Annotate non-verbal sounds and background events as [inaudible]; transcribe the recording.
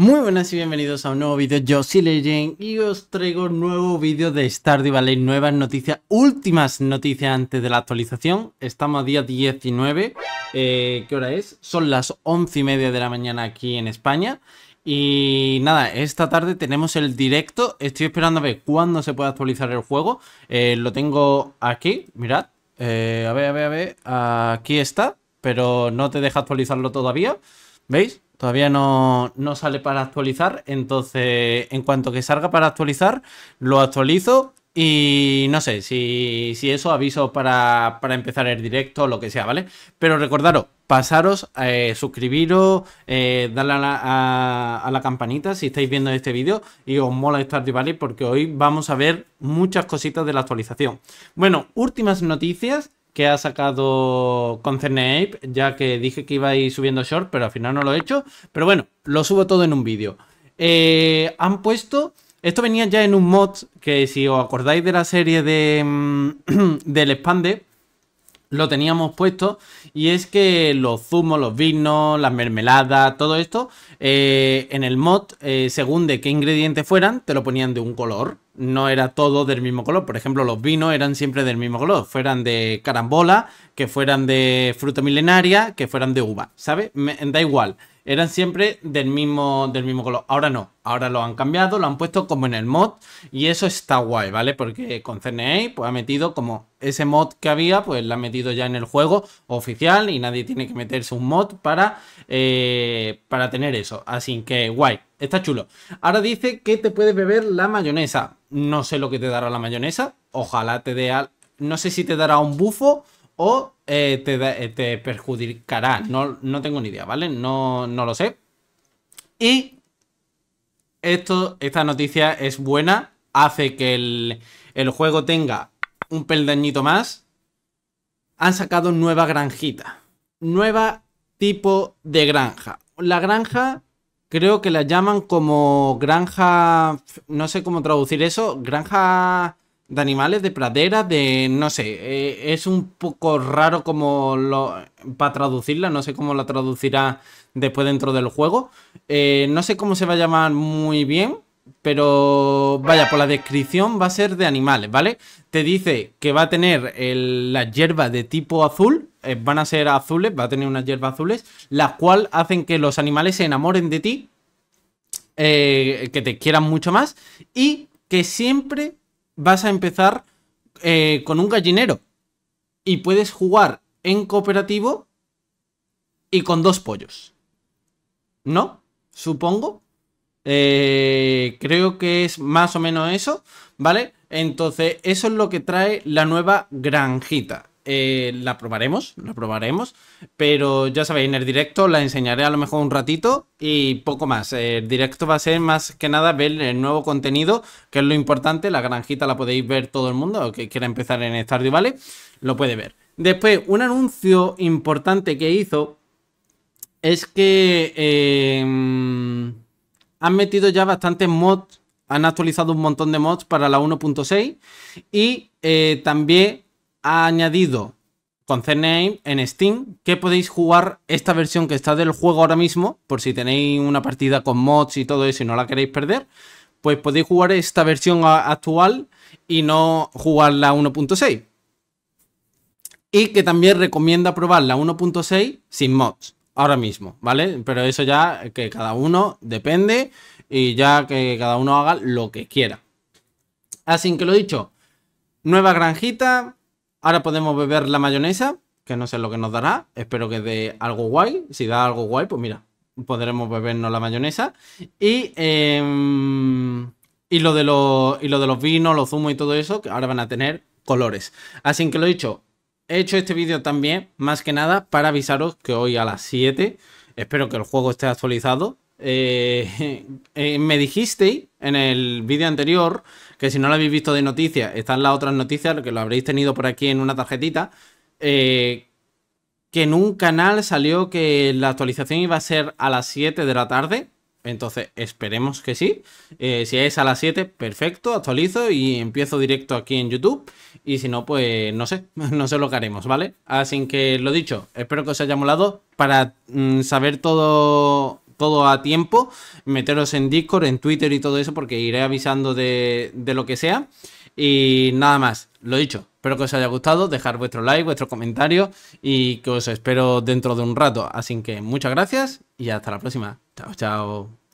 Muy buenas y bienvenidos a un nuevo vídeo, yo soy Legend y os traigo un nuevo vídeo de Stardew Valley, nuevas noticias, últimas noticias antes de la actualización, estamos a día 19, eh, ¿qué hora es? Son las 11 y media de la mañana aquí en España y nada, esta tarde tenemos el directo, estoy esperando a ver cuándo se puede actualizar el juego, eh, lo tengo aquí, mirad, eh, a ver, a ver, a ver, aquí está, pero no te deja actualizarlo todavía, ¿veis? Todavía no, sale para actualizar, entonces en cuanto que salga para actualizar, lo actualizo y no sé si, eso aviso para, empezar el directo o lo que sea, ¿vale? Pero recordaros, pasaros, eh, eh, a suscribiros, darle a la, campanita si estáis viendo este vídeo y os mola de vale porque hoy vamos a ver muchas cositas de la actualización. Bueno, últimas noticias que ha sacado con Ape, ya que dije que iba a ir subiendo short, pero al final no lo he hecho. Pero bueno, lo subo todo en un vídeo. Eh, han puesto. Esto venía ya en un mod que, si os acordáis de la serie de, mm, [clears throat] del Expande, lo teníamos puesto y es que los zumos, los vinos, las mermeladas, todo esto, eh, en el mod, eh, según de qué ingredientes fueran, te lo ponían de un color. No era todo del mismo color. Por ejemplo, los vinos eran siempre del mismo color. Fueran de carambola, que fueran de fruta milenaria, que fueran de uva. ¿Sabes? Da igual eran siempre del mismo, del mismo color. Ahora no, ahora lo han cambiado, lo han puesto como en el mod y eso está guay, ¿vale? Porque con CNA e pues ha metido como ese mod que había, pues lo ha metido ya en el juego oficial y nadie tiene que meterse un mod para, eh, para tener eso. Así que guay, está chulo. Ahora dice que te puedes beber la mayonesa. No sé lo que te dará la mayonesa, ojalá te dé... Al... No sé si te dará un bufo o eh, eh, te, perjudicará. No, no, tengo ni idea, ¿vale? No, no lo sé. Y esto, esta noticia es buena. Hace que el, el juego tenga un peldañito más. Han sacado nueva granjita. Nueva tipo de granja. La granja creo que la llaman como granja... No sé cómo traducir eso. Granja de animales de pradera, de no sé, eh, es un poco raro como lo para traducirla, no sé cómo la traducirá después dentro del juego. Eh, no sé cómo se va a llamar muy bien, pero vaya, por la descripción va a ser de animales, ¿vale? Te dice que va a tener las hierbas de tipo azul, eh, van a ser azules, va a tener unas hierbas azules, las cuales hacen que los animales se enamoren de ti, que te quieran mucho más y que siempre vas a empezar eh, con un gallinero y puedes jugar en cooperativo y con dos pollos. ¿No? Supongo. Eh, creo que es más o menos eso, ¿vale? Entonces, eso es lo que trae la nueva granjita. Eh, la probaremos, la probaremos. Pero ya sabéis, en el directo la enseñaré a lo mejor un ratito y poco más. El directo va a ser más que nada ver el nuevo contenido, que es lo importante. La granjita la podéis ver todo el mundo, que quiera empezar en Stardew vale, lo puede ver. Después, un anuncio importante que hizo es que eh, han metido ya bastantes mods, han actualizado un montón de mods para la 1.6 y eh, también añadido con CNAME en Steam que podéis jugar esta versión que está del juego ahora mismo, por si tenéis una partida con mods y todo eso y no la queréis perder, pues podéis jugar esta versión actual y no jugar la 1.6. Y que también recomienda probar la 1.6 sin mods, ahora mismo, ¿vale? Pero eso ya que cada uno depende y ya que cada uno haga lo que quiera. Así que lo dicho, nueva granjita, Ahora podemos beber la mayonesa, que no sé lo que nos dará. Espero que dé algo guay. Si da algo guay, pues mira, podremos bebernos la mayonesa. Y, em, y, lo de los, y lo de los vinos, los zumos y todo eso, que ahora van a tener colores. Así que lo he dicho, he hecho este vídeo también, más que nada, para avisaros que hoy a las 7, espero que el juego esté actualizado. Eh, [laughs] eh, me dijisteis en el vídeo anterior que si no lo habéis visto de noticias, están las otras noticias, lo que lo habréis tenido por aquí en una tarjetita, eh, que en un canal salió que la actualización iba a ser a las 7 de la tarde. Entonces, esperemos que sí. Eh, si es a las 7, perfecto, actualizo y empiezo directo aquí en YouTube. Y si no, pues no sé, [laughs] no sé lo que haremos, ¿vale? Así que lo dicho, espero que os haya molado. Para mm, saber todo todo a tiempo, meteros en Discord, en Twitter y todo eso, porque iré avisando de, de lo que sea. Y nada más, lo dicho, espero que os haya gustado, dejar vuestro like, vuestro comentario y que os espero dentro de un rato. Así que muchas gracias y hasta la próxima. Chao, chao.